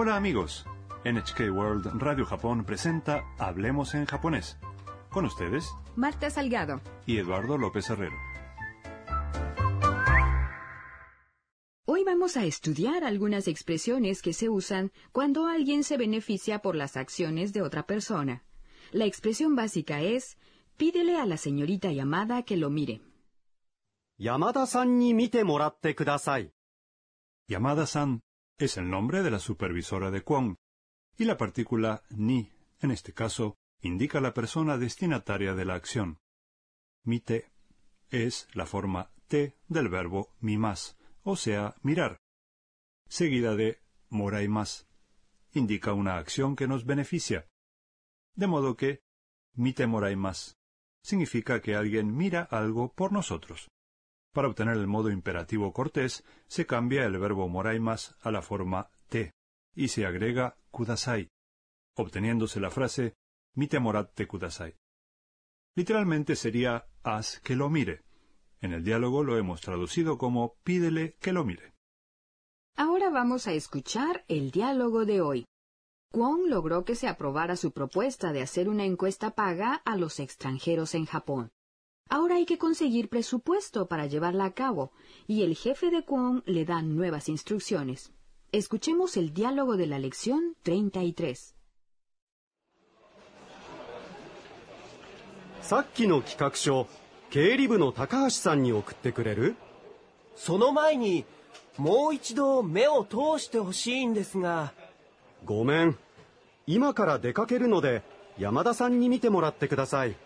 Hola amigos, NHK World Radio Japón presenta Hablemos en japonés. Con ustedes, Marta Salgado y Eduardo López Herrero. Hoy vamos a estudiar algunas expresiones que se usan cuando alguien se beneficia por las acciones de otra persona. La expresión básica es pídele a la señorita Yamada que lo mire. Yamada-san ni mite moratte kudasai. Yamada-san es el nombre de la supervisora de Kuang, y la partícula ni, en este caso, indica la persona destinataria de la acción. Mite es la forma te del verbo mimas, o sea, mirar, seguida de moraimas, más. Indica una acción que nos beneficia. De modo que mite morai más significa que alguien mira algo por nosotros. Para obtener el modo imperativo cortés, se cambia el verbo moraimas a la forma te y se agrega kudasai, obteniéndose la frase morat te kudasai. Literalmente sería haz que lo mire. En el diálogo lo hemos traducido como pídele que lo mire. Ahora vamos a escuchar el diálogo de hoy. Kwon logró que se aprobara su propuesta de hacer una encuesta paga a los extranjeros en Japón. Ahora hay que conseguir presupuesto para llevarla a cabo, y el jefe de Kwon le da nuevas instrucciones. Escuchemos el diálogo de la lección 33. さっきの企画書経理部の高橋さんに送ってくれるその前にもう一度目を通してほしいんですがごめん今から出かけるので山田さんに見てもらってください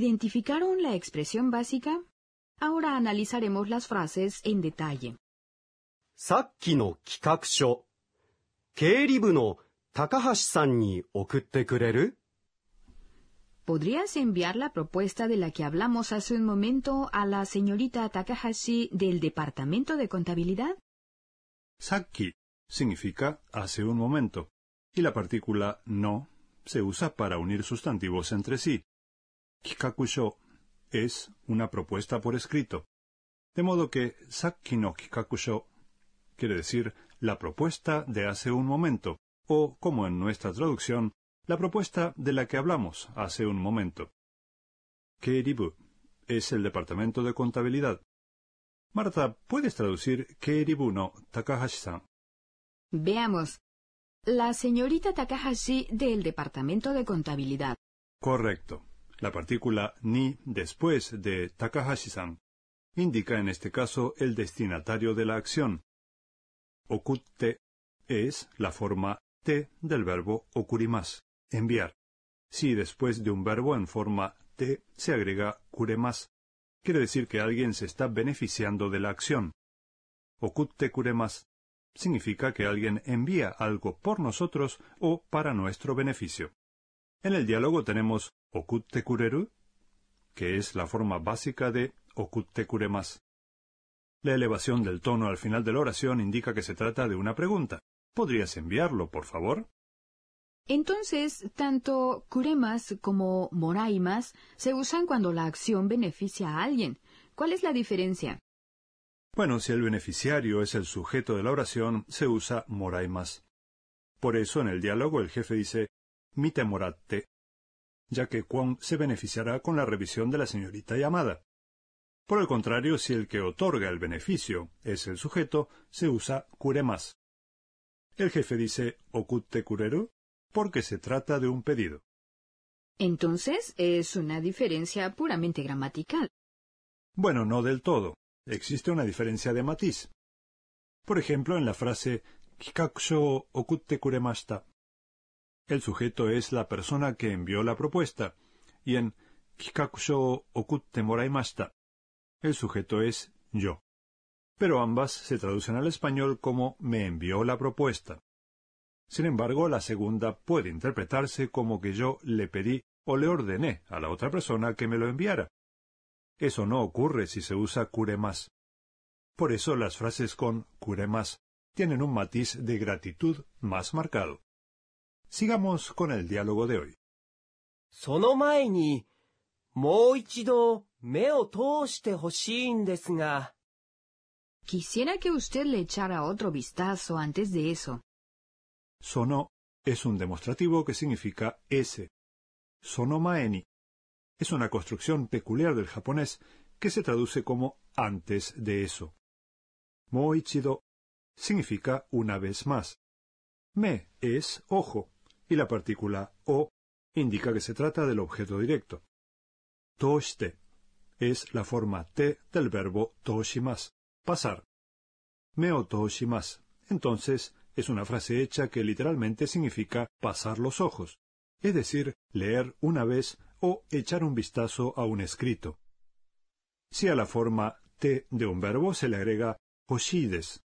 ¿Identificaron la expresión básica? Ahora analizaremos las frases en detalle. ¿Podrías enviar la propuesta de la que hablamos hace un momento a la señorita Takahashi del Departamento de Contabilidad? Saki significa hace un momento y la partícula no se usa para unir sustantivos entre sí. Kikakusho es una propuesta por escrito. De modo que Sakki no Kikakusho quiere decir la propuesta de hace un momento, o, como en nuestra traducción, la propuesta de la que hablamos hace un momento. Keribu es el departamento de contabilidad. Marta, ¿puedes traducir Keribu no Takahashi-san? Veamos. La señorita Takahashi del departamento de contabilidad. Correcto. La partícula ni después de Takahashi-san indica en este caso el destinatario de la acción. Okutte es la forma te del verbo okurimas, enviar. Si después de un verbo en forma te se agrega kuremas, quiere decir que alguien se está beneficiando de la acción. Okutte kuremas significa que alguien envía algo por nosotros o para nuestro beneficio. En el diálogo tenemos kureru?, que es la forma básica de kuremas. La elevación del tono al final de la oración indica que se trata de una pregunta. ¿Podrías enviarlo, por favor? Entonces, tanto kuremas como moraimas se usan cuando la acción beneficia a alguien. ¿Cuál es la diferencia? Bueno, si el beneficiario es el sujeto de la oración, se usa moraimas. Por eso en el diálogo el jefe dice, mite moratte, ya que Kwon se beneficiará con la revisión de la señorita llamada. Por el contrario, si el que otorga el beneficio es el sujeto, se usa más. El jefe dice okutte curero porque se trata de un pedido. Entonces, es una diferencia puramente gramatical. Bueno, no del todo. Existe una diferencia de matiz. Por ejemplo, en la frase Kikakusho okutte kuremashita el sujeto es la persona que envió la propuesta, y en Kikakusho okutte moraimashita, el sujeto es yo. Pero ambas se traducen al español como me envió la propuesta. Sin embargo, la segunda puede interpretarse como que yo le pedí o le ordené a la otra persona que me lo enviara. Eso no ocurre si se usa kuremas. Por eso las frases con kuremas tienen un matiz de gratitud más marcado. Sigamos con el diálogo de hoy. Quisiera que usted le echara otro vistazo antes de eso. Sono es un demostrativo que significa ese. Sonomaeni es una construcción peculiar del japonés que se traduce como antes de eso. Moichido significa una vez más. Me es ojo y la partícula o indica que se trata del objeto directo. Toshite es la forma te del verbo toshimas, pasar. Meo entonces es una frase hecha que literalmente significa pasar los ojos, es decir, leer una vez o echar un vistazo a un escrito. Si a la forma te de un verbo se le agrega Oshides,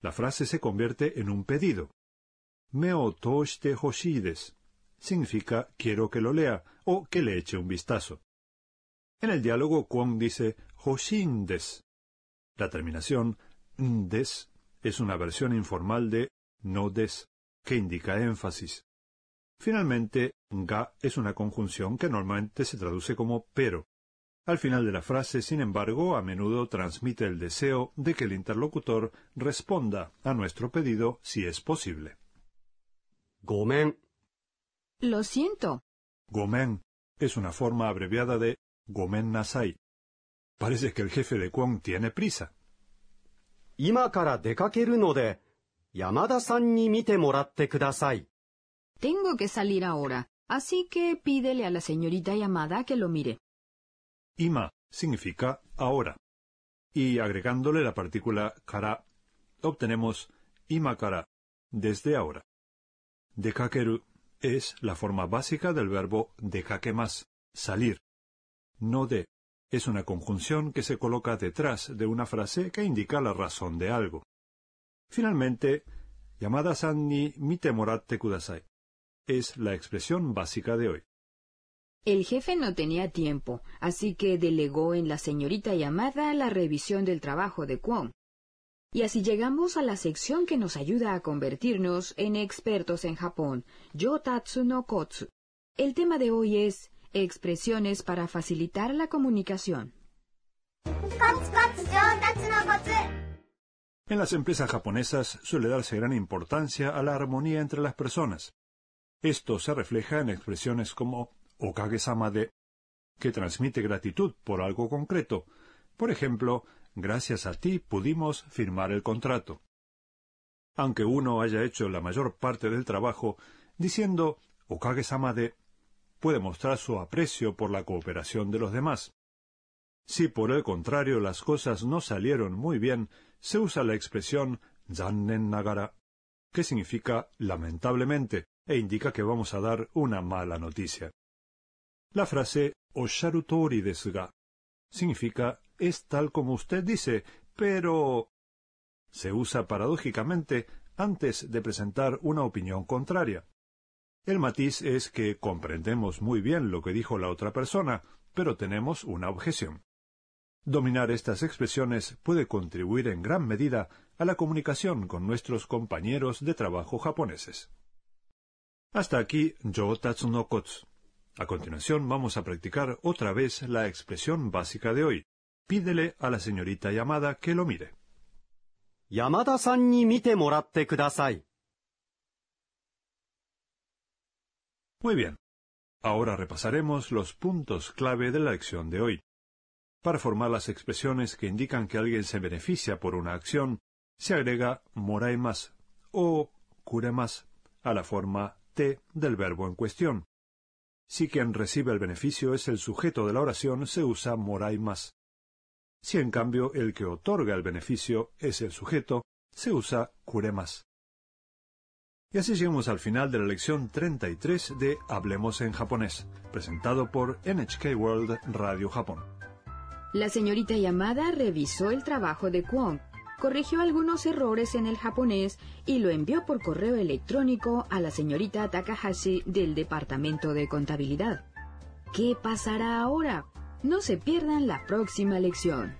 la frase se convierte en un pedido meotoshite hoshides. Significa quiero que lo lea o que le eche un vistazo. En el diálogo, Kwon dice hoshindes. La terminación «ndes» es una versión informal de no des, que indica énfasis. Finalmente, ga es una conjunción que normalmente se traduce como pero. Al final de la frase, sin embargo, a menudo transmite el deseo de que el interlocutor responda a nuestro pedido si es posible. Gomen. Lo siento. Gomen es una forma abreviada de Gomen Nasai. Parece que el jefe de Kwon tiene prisa. Ima kara dekakeru node, Yamada-san ni mite moratte kudasai. Tengo que salir ahora, así que pídele a la señorita Yamada que lo mire. Ima significa ahora. Y agregándole la partícula kara, obtenemos ima desde ahora. Dekakeru es la forma básica del verbo más salir. No de es una conjunción que se coloca detrás de una frase que indica la razón de algo. Finalmente, llamada san ni moratte kudasai es la expresión básica de hoy. El jefe no tenía tiempo, así que delegó en la señorita llamada la revisión del trabajo de Kwon. Y así llegamos a la sección que nos ayuda a convertirnos en expertos en Japón, Tatsu no Kotsu. El tema de hoy es expresiones para facilitar la comunicación. En las empresas japonesas suele darse gran importancia a la armonía entre las personas. Esto se refleja en expresiones como okage de, que transmite gratitud por algo concreto. Por ejemplo, Gracias a ti pudimos firmar el contrato. Aunque uno haya hecho la mayor parte del trabajo, diciendo okage de... puede mostrar su aprecio por la cooperación de los demás. Si por el contrario las cosas no salieron muy bien, se usa la expresión zannen nagara, que significa lamentablemente e indica que vamos a dar una mala noticia. La frase o desu ga significa es tal como usted dice, pero... se usa paradójicamente antes de presentar una opinión contraria. El matiz es que comprendemos muy bien lo que dijo la otra persona, pero tenemos una objeción. Dominar estas expresiones puede contribuir en gran medida a la comunicación con nuestros compañeros de trabajo japoneses. Hasta aquí yo Tatsunokotsu. A continuación vamos a practicar otra vez la expresión básica de hoy, Pídele a la señorita Yamada que lo mire. Yamada-san ni mite moratte kudasai. Muy bien. Ahora repasaremos los puntos clave de la lección de hoy. Para formar las expresiones que indican que alguien se beneficia por una acción, se agrega morai más o cure más a la forma T del verbo en cuestión. Si quien recibe el beneficio es el sujeto de la oración, se usa morai más. Si en cambio el que otorga el beneficio es el sujeto, se usa kuremas. Y así llegamos al final de la lección 33 de Hablemos en japonés, presentado por NHK World Radio Japón. La señorita Yamada revisó el trabajo de Kwon, corrigió algunos errores en el japonés y lo envió por correo electrónico a la señorita Takahashi del Departamento de Contabilidad. ¿Qué pasará ahora? No se pierdan la próxima lección.